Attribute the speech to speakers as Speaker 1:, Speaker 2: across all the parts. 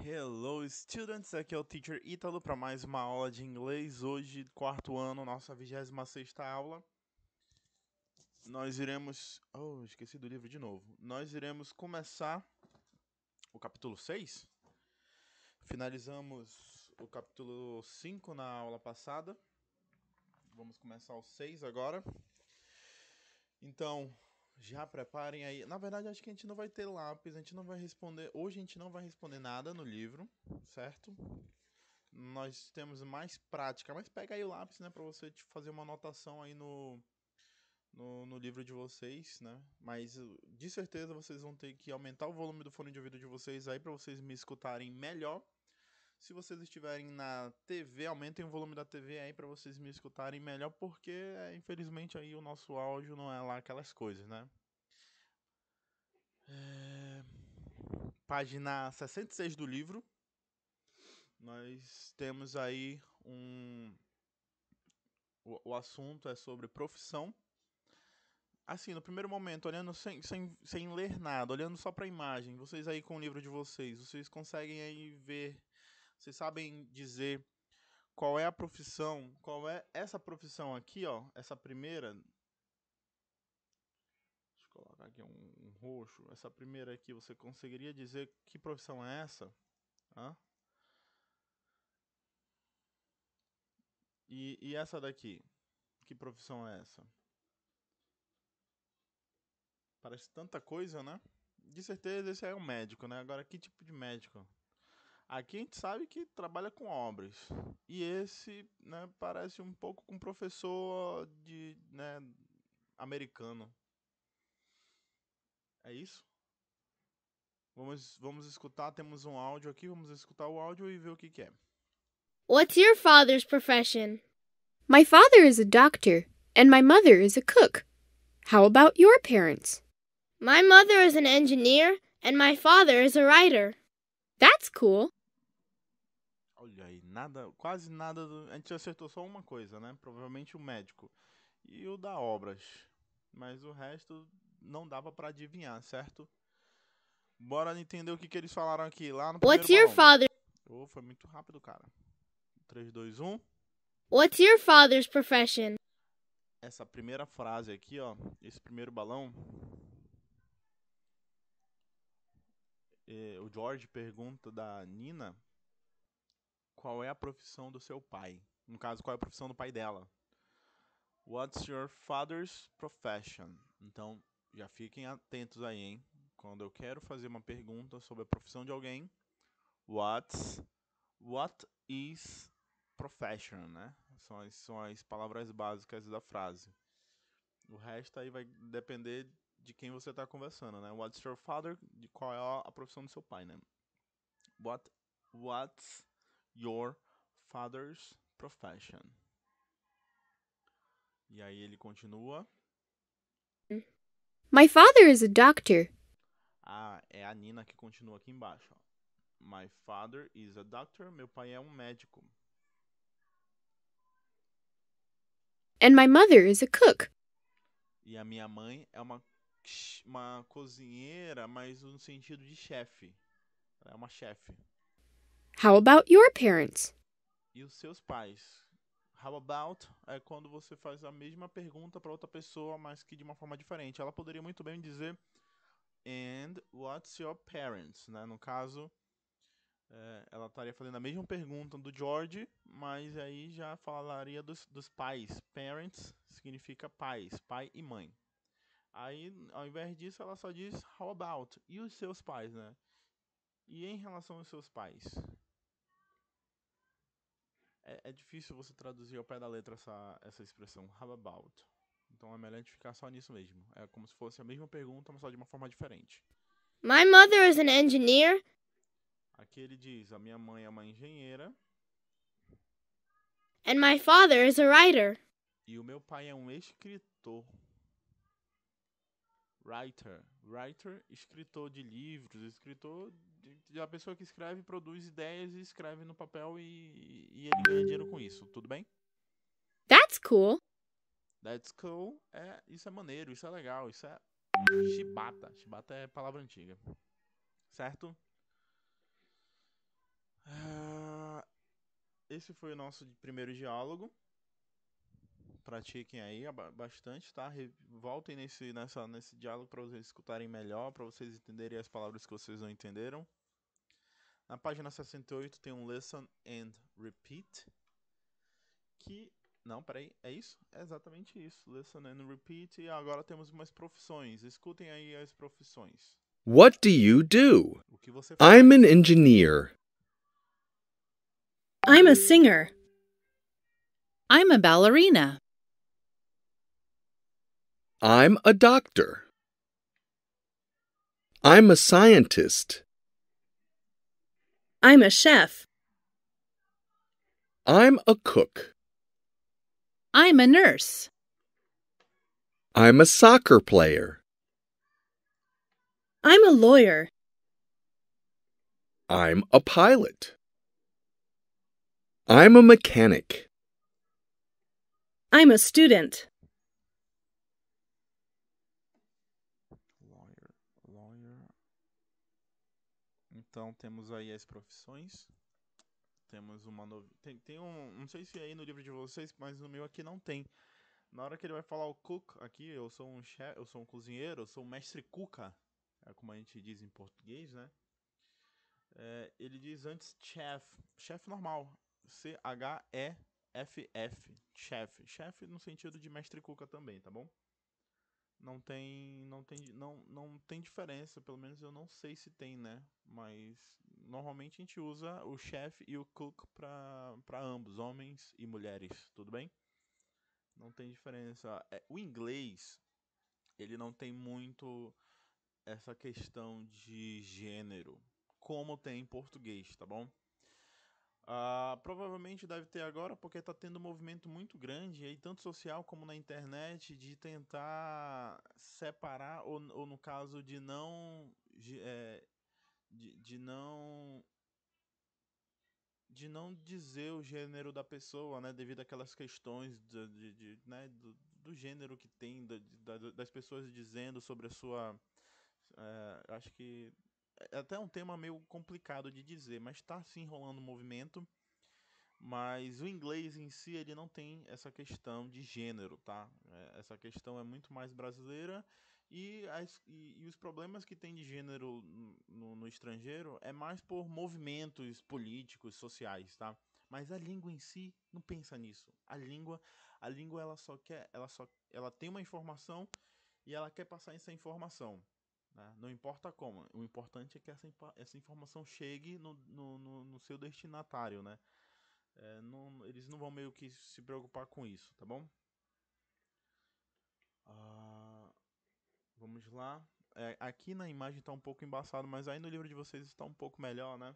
Speaker 1: Hello, students! Aqui é o Teacher Italo para mais uma aula de inglês. Hoje, quarto ano, nossa 26 aula. Nós iremos. Oh, esqueci do livro de novo. Nós iremos começar o capítulo 6. Finalizamos o capítulo 5 na aula passada. Vamos começar o 6 agora. Então, já preparem aí. Na verdade, acho que a gente não vai ter lápis, a gente não vai responder. Hoje a gente não vai responder nada no livro, certo? Nós temos mais prática, mas pega aí o lápis, né, para você tipo, fazer uma anotação aí no, no, no, livro de vocês, né? Mas de certeza vocês vão ter que aumentar o volume do fone de ouvido de vocês aí para vocês me escutarem melhor se vocês estiverem na TV, aumentem o volume da TV aí para vocês me escutarem melhor, porque é, infelizmente aí o nosso áudio não é lá aquelas coisas, né? É... Página 66 do livro. Nós temos aí um. O, o assunto é sobre profissão assim, no primeiro momento, olhando sem, sem, sem ler nada, olhando só para a imagem, vocês aí com o livro de vocês, vocês conseguem aí ver vocês sabem dizer qual é a profissão, qual é essa profissão aqui, ó, essa primeira. Deixa eu colocar aqui um, um roxo. Essa primeira aqui, você conseguiria dizer que profissão é essa? Hã? E, e essa daqui? Que profissão é essa? Parece tanta coisa, né? De certeza esse é um médico, né? Agora, que tipo de médico? Aqui a gente sabe que trabalha com obras. E esse, né, parece um pouco com um professor de, né, americano. É isso? Vamos, vamos escutar, temos um áudio aqui, vamos escutar o áudio e ver o que, que é. What's your father's profession? My father is a doctor and my mother is a cook. How about your parents? My mother is an engineer and my father is a writer. That's cool. Olha aí, nada, quase nada. do- A gente acertou só uma coisa, né? Provavelmente o médico e o da obras. Mas o resto não dava pra adivinhar, certo? Bora entender o que, que eles falaram aqui lá no What's your balão. father? Oh, foi muito rápido, cara. 3, 2, 1. What's your father's profession? Essa primeira frase aqui, ó. Esse primeiro balão. É, o George pergunta da Nina qual é a profissão do seu pai? No caso, qual é a profissão do pai dela? What's your father's profession? Então, já fiquem atentos aí, hein? Quando eu quero fazer uma pergunta sobre a profissão de alguém, what's, what is profession, né? São as, são as palavras básicas da frase. O resto aí vai depender de quem você está conversando, né? What's your father? De qual é a profissão do seu pai, né? What, what's your father's profession. E aí ele continua. My father is a doctor. Ah, é a Nina que continua aqui embaixo. My father is a doctor. Meu pai é um médico. And my mother is a cook. E a minha mãe é uma, uma cozinheira, mas no sentido de chefe. Ela é uma chefe. How about your parents? E os seus pais? How about é quando você faz a mesma pergunta para outra pessoa, mas que de uma forma diferente. Ela poderia muito bem dizer And what's your parents? Né? No caso, é, ela estaria fazendo a mesma pergunta do George, mas aí já falaria dos, dos pais. Parents significa pais, pai e mãe. Aí, ao invés disso, ela só diz How about? E os seus pais, né? E em relação aos seus pais? É, é, difícil você traduzir ao pé da letra essa, essa expressão, how about? Então é melhor a gente ficar só nisso mesmo. É como se fosse a mesma pergunta, mas só de uma forma diferente. My mother is an engineer. Aqui ele diz, a minha mãe é uma engenheira. And my father is a writer. E o meu pai é um escritor. Writer writer, escritor de livros, escritor de, a pessoa que escreve, produz ideias e escreve no papel e, e ele ganha dinheiro com isso, tudo bem? That's cool. That's cool. É, isso é maneiro, isso é legal, isso é Shibata, Shibata é palavra antiga. Certo? Ah, esse foi o nosso primeiro diálogo pratiquem aí bastante, tá? Voltem nesse, nessa, nesse diálogo para vocês escutarem melhor, para vocês entenderem as palavras que vocês não entenderam. Na página 68 tem um Listen and Repeat. Que. Não, peraí, é isso? É exatamente isso. Listen and repeat. E agora temos umas profissões. Escutem aí as profissões. What do you do? I'm an engineer. I'm a singer. I'm a ballerina. I'm a doctor. I'm a scientist. I'm a chef. I'm a cook. I'm a nurse. I'm a soccer player. I'm a lawyer. I'm a pilot. I'm a mechanic. I'm a student. Então temos aí as profissões. Temos uma no... tem, tem um, não sei se é aí no livro de vocês, mas no meu aqui não tem. Na hora que ele vai falar o cook aqui, eu sou um chef eu sou um cozinheiro, eu sou um mestre cuca, é como a gente diz em português, né? É, ele diz antes chef, chef normal, C H E F F, chef, chef no sentido de mestre cuca também, tá bom? Não tem, não tem, não, não tem diferença, pelo menos eu não sei se tem, né? Mas normalmente a gente usa o chef e o cook para ambos, homens e mulheres, tudo bem? Não tem diferença. É, o inglês, ele não tem muito essa questão de gênero, como tem em português, tá bom? Ah, provavelmente deve ter agora, porque está tendo um movimento muito grande, aí, tanto social como na internet, de tentar separar, ou, ou no caso de não. De, é, de, de não. De não dizer o gênero da pessoa, né? Devido àquelas questões de, de, de né? do, do, gênero que tem, da, da, das pessoas dizendo sobre a sua. É, acho que é até um tema meio complicado de dizer, mas está se enrolando o movimento. Mas o inglês em si ele não tem essa questão de gênero, tá? É, essa questão é muito mais brasileira e, as, e, e os problemas que tem de gênero no, no, estrangeiro é mais por movimentos políticos, sociais, tá? Mas a língua em si não pensa nisso. A língua, a língua ela só quer, ela só, ela tem uma informação e ela quer passar essa informação. Né? Não importa como, o importante é que essa, essa informação chegue no, no, no, no seu destinatário, né? É, não, eles não vão meio que se preocupar com isso, tá bom? Ah, vamos lá. É, aqui na imagem está um pouco embaçado, mas aí no livro de vocês está um pouco melhor, né?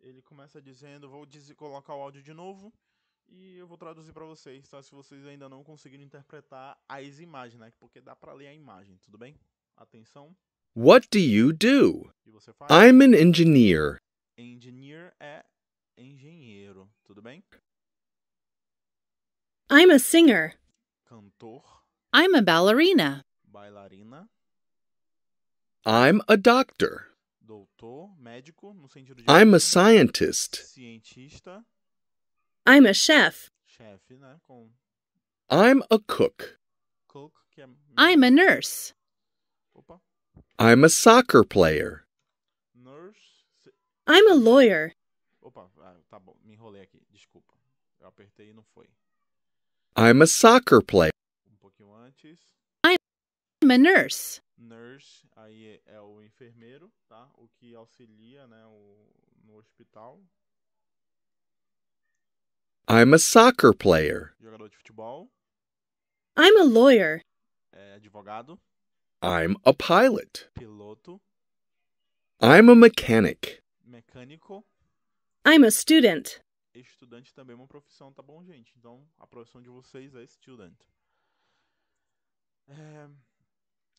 Speaker 1: Ele começa dizendo, vou colocar o áudio de novo e eu vou traduzir para vocês, tá? Se vocês ainda não conseguiram interpretar as imagens, né? Porque dá para ler a imagem, tudo bem? What do you do? I'm an engineer. Engineer é engenheiro, tudo bem? I'm a singer. Cantor. I'm a ballerina. Bailarina. I'm a doctor. Doutor, médico, no sentido de I'm a scientist. Cientista. I'm a chef. Chefe, né, com... I'm a cook. cook é... I'm a nurse. I'm a soccer player. Nurse. I'm a lawyer. I'm a soccer player. Um I'm a nurse. Nurse, aí é o enfermeiro, tá? O que auxilia, né, o, no hospital. I'm a soccer player. Jogador de futebol. I'm a lawyer. É advogado. I'm a pilot. Piloto. I'm a mechanic. Mecânico. I'm a student. Estudante também é uma profissão, tá bom, gente? Então, a profissão de vocês é student. É...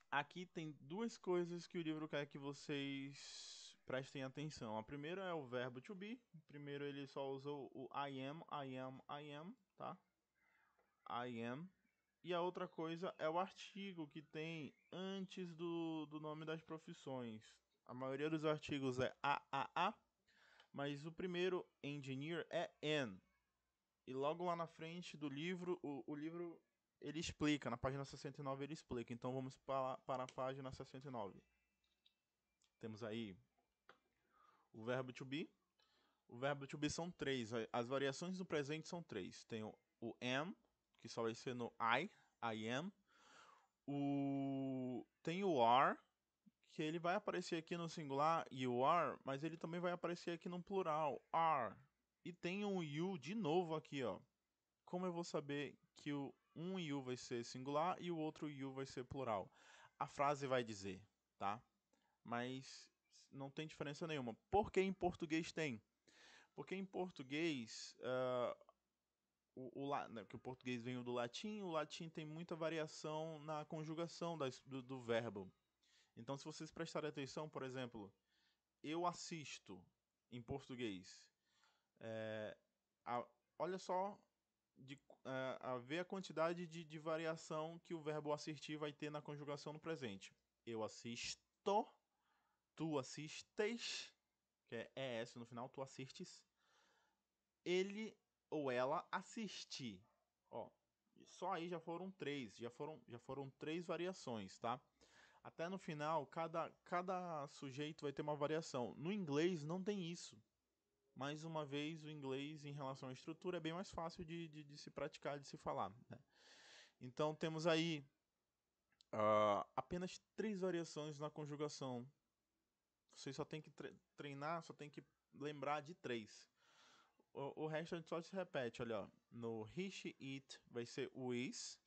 Speaker 1: Aqui tem duas coisas que o livro quer que vocês prestem atenção. A primeira é o verbo to be. Primeiro ele só usou o I am, I am, I am, tá? I am. E a outra coisa é o artigo que tem antes do, do nome das profissões. A maioria dos artigos é AAA, mas o primeiro, engineer, é N. E logo lá na frente do livro, o, o livro ele explica, na página 69 ele explica. Então vamos para, para a página 69. Temos aí o verbo to be. O verbo to be são três. As variações do presente são três. Tem o, o am, que só vai ser no I, I am. O... Tem o are, que ele vai aparecer aqui no singular, you are, mas ele também vai aparecer aqui no plural, are. E tem um you de novo aqui, ó. Como eu vou saber que o um you vai ser singular e o outro you vai ser plural? A frase vai dizer, tá? Mas não tem diferença nenhuma. Por que em português tem? Porque em português, ah, o, o, né, que o português vem do latim, o latim tem muita variação na conjugação das, do, do, verbo. Então, se vocês prestarem atenção, por exemplo, eu assisto em português. É, a, olha só de, a, é, a ver a quantidade de, de variação que o verbo assistir vai ter na conjugação no presente. Eu assisto, tu assistes, que é ES no final, tu assistes. Ele ou ela assistir. Ó, só aí já foram três, já foram, já foram três variações, tá? Até no final, cada, cada sujeito vai ter uma variação. No inglês não tem isso. Mais uma vez, o inglês em relação à estrutura é bem mais fácil de, de, de se praticar, de se falar. Né? Então temos aí uh, apenas três variações na conjugação. Você só tem que treinar, só tem que lembrar de três. O, o resto a gente só se repete, olha, ó. No he, she, it vai ser o is.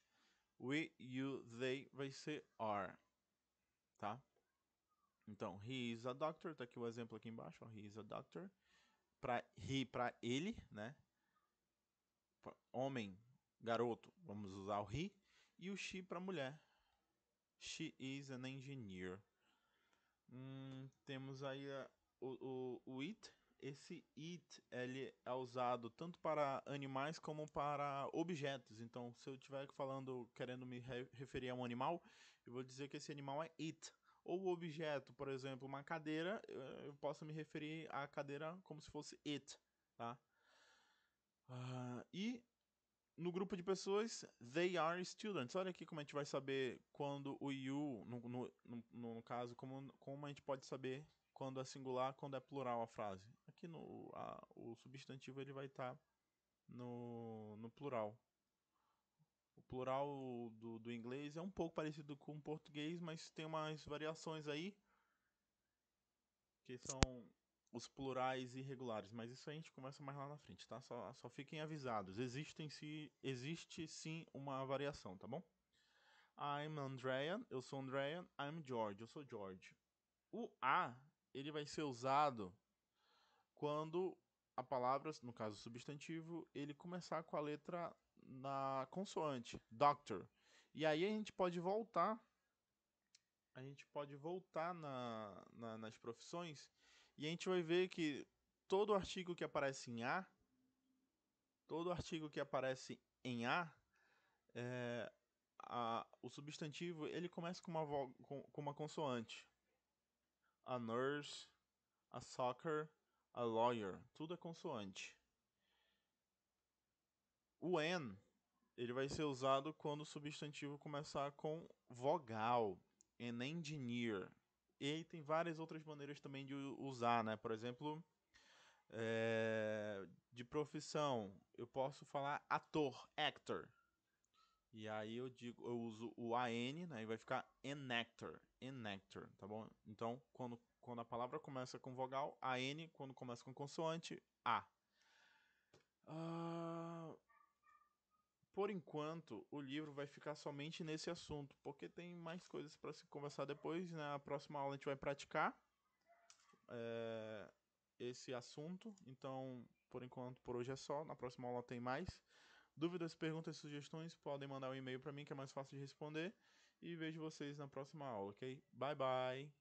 Speaker 1: We, you, they vai ser are. Tá? Então, he is a doctor. Tá aqui o exemplo aqui embaixo, ó. He is a doctor. Pra he, pra ele, né? Pra homem, garoto, vamos usar o he. E o she pra mulher. She is an engineer. Hum, temos aí a, o, o, o it, esse it ele é usado tanto para animais como para objetos. Então, se eu estiver falando, querendo me referir a um animal, eu vou dizer que esse animal é it. Ou objeto, por exemplo, uma cadeira, eh, eu posso me referir à cadeira como se fosse it, tá? Uh, e no grupo de pessoas, they are students. Olha aqui como a gente vai saber quando o you, no, no, no, no caso, como, como a gente pode saber quando é singular, quando é plural a frase que no, a, o substantivo ele vai estar tá no, no plural. O plural do, do inglês é um pouco parecido com o português, mas tem umas variações aí que são os plurais irregulares, mas isso a gente começa mais lá na frente, tá? Só, só fiquem avisados. Existem se existe sim uma variação, tá bom? I'm Andrea, eu sou Andrea, I'm George, eu sou George. O a, ele vai ser usado quando a palavra, no caso substantivo, ele começar com a letra na consoante, doctor. E aí a gente pode voltar, a gente pode voltar na, na, nas profissões e a gente vai ver que todo artigo que aparece em A, todo artigo que aparece em A, é, a o substantivo ele começa com uma, com, com uma consoante. A nurse, a soccer, a lawyer, tudo é consoante. O an, ele vai ser usado quando o substantivo começar com vogal, an engineer. E aí tem várias outras maneiras também de usar, né? Por exemplo, é, de profissão, eu posso falar ator, actor. E aí eu digo, eu uso o AN, né? E vai ficar enactor, enactor, tá bom? Então, quando quando a palavra começa com vogal, a N quando começa com consoante, A. Uh... Por enquanto, o livro vai ficar somente nesse assunto, porque tem mais coisas para se conversar depois. Na né? próxima aula a gente vai praticar é... esse assunto. Então, por enquanto, por hoje é só. Na próxima aula tem mais. Dúvidas, perguntas sugestões podem mandar um e-mail para mim que é mais fácil de responder. E vejo vocês na próxima aula, ok? Bye bye!